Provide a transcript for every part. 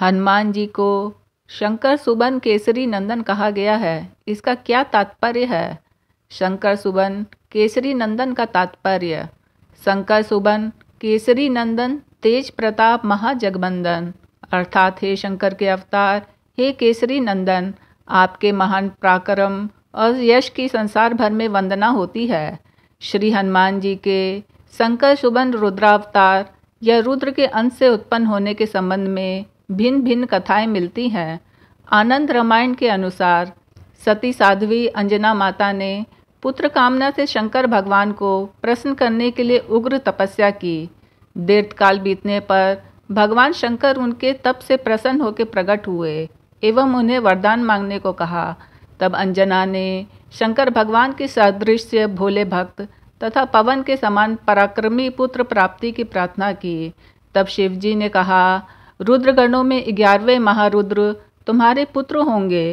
हनुमान जी को शंकर सुबन केसरी नंदन कहा गया है इसका क्या तात्पर्य है शंकर सुबन केसरी नंदन का तात्पर्य शंकर सुबन केसरी नंदन तेज प्रताप महाजगबंदन अर्थात हे शंकर के अवतार हे केसरी नंदन आपके महान पराक्रम और यश की संसार भर में वंदना होती है श्री हनुमान जी के शंकर सुबन रुद्रावतार या रुद्र के अंश से उत्पन्न होने के संबंध में भिन्न भिन्न कथाएं मिलती हैं आनंद रामायण के अनुसार सती साध्वी अंजना माता ने पुत्र कामना से शंकर भगवान को प्रसन्न करने के लिए उग्र तपस्या की दीर्घकाल बीतने पर भगवान शंकर उनके तप से प्रसन्न होकर प्रकट हुए एवं उन्हें वरदान मांगने को कहा तब अंजना ने शंकर भगवान के सदृश भोले भक्त तथा पवन के समान पराक्रमी पुत्र प्राप्ति की प्रार्थना की तब शिवजी ने कहा रुद्रगणों में ग्यारहवें महारुद्र तुम्हारे पुत्र होंगे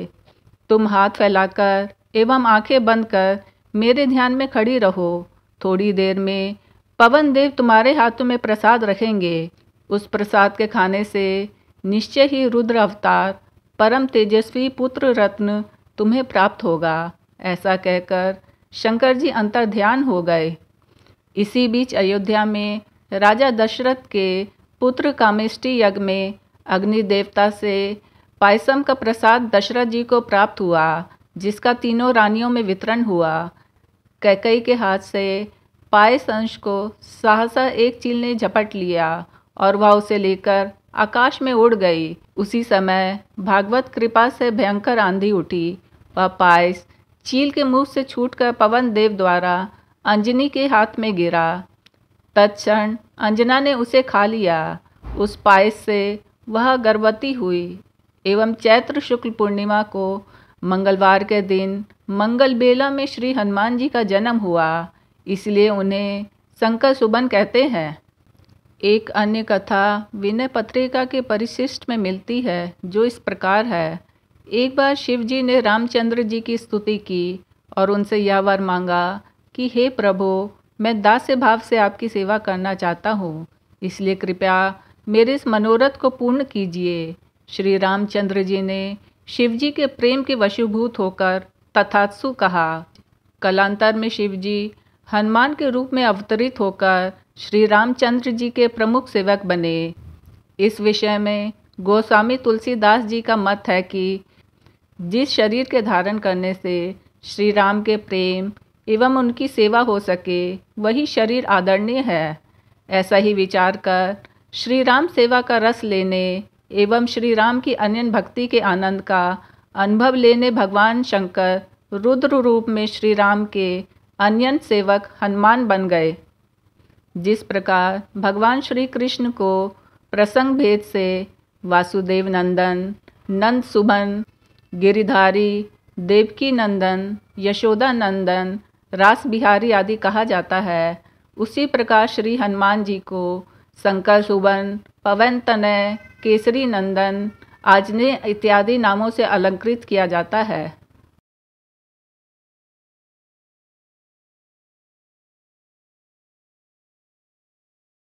तुम हाथ फैलाकर एवं आंखें बंद कर मेरे ध्यान में खड़ी रहो थोड़ी देर में पवन देव तुम्हारे हाथों में प्रसाद रखेंगे उस प्रसाद के खाने से निश्चय ही रुद्र अवतार परम तेजस्वी पुत्र रत्न तुम्हें प्राप्त होगा ऐसा कहकर शंकर जी अंतर ध्यान हो गए इसी बीच अयोध्या में राजा दशरथ के पुत्र कामिष्टि यज्ञ में अग्नि देवता से पायसम का प्रसाद दशरथ जी को प्राप्त हुआ जिसका तीनों रानियों में वितरण हुआ कैकई के हाथ से पायस अंश को सहसा एक चील ने झपट लिया और वह उसे लेकर आकाश में उड़ गई उसी समय भागवत कृपा से भयंकर आंधी उठी वह पायस चील के मुंह से छूटकर पवन देव द्वारा अंजनी के हाथ में गिरा तत्क्षण अंजना ने उसे खा लिया उस पायस से वह गर्भवती हुई एवं चैत्र शुक्ल पूर्णिमा को मंगलवार के दिन मंगल बेला में श्री हनुमान जी का जन्म हुआ इसलिए उन्हें शंकर सुबन कहते हैं एक अन्य कथा विनय पत्रिका के परिशिष्ट में मिलती है जो इस प्रकार है एक बार शिव जी ने रामचंद्र जी की स्तुति की और उनसे यह वर मांगा कि हे प्रभु मैं दास्य भाव से आपकी सेवा करना चाहता हूँ इसलिए कृपया मेरे इस मनोरथ को पूर्ण कीजिए श्री रामचंद्र जी ने शिवजी के प्रेम के वशीभूत होकर तथात्सु कहा कलांतर में शिवजी हनुमान के रूप में अवतरित होकर श्री रामचंद्र जी के प्रमुख सेवक बने इस विषय में गोस्वामी तुलसीदास जी का मत है कि जिस शरीर के धारण करने से श्री राम के प्रेम एवं उनकी सेवा हो सके वही शरीर आदरणीय है ऐसा ही विचार कर श्री राम सेवा का रस लेने एवं श्री राम की अन्य भक्ति के आनंद का अनुभव लेने भगवान शंकर रुद्र रूप में श्री राम के अन्यन सेवक हनुमान बन गए जिस प्रकार भगवान श्री कृष्ण को प्रसंग भेद से वासुदेव नंदन नंद सुभन गिरिधारी देवकी नंदन यशोदा नंदन रास बिहारी आदि कहा जाता है उसी प्रकार श्री हनुमान जी को शंकर सुबन पवन तनय केसरी नंदन आजने इत्यादि नामों से अलंकृत किया जाता है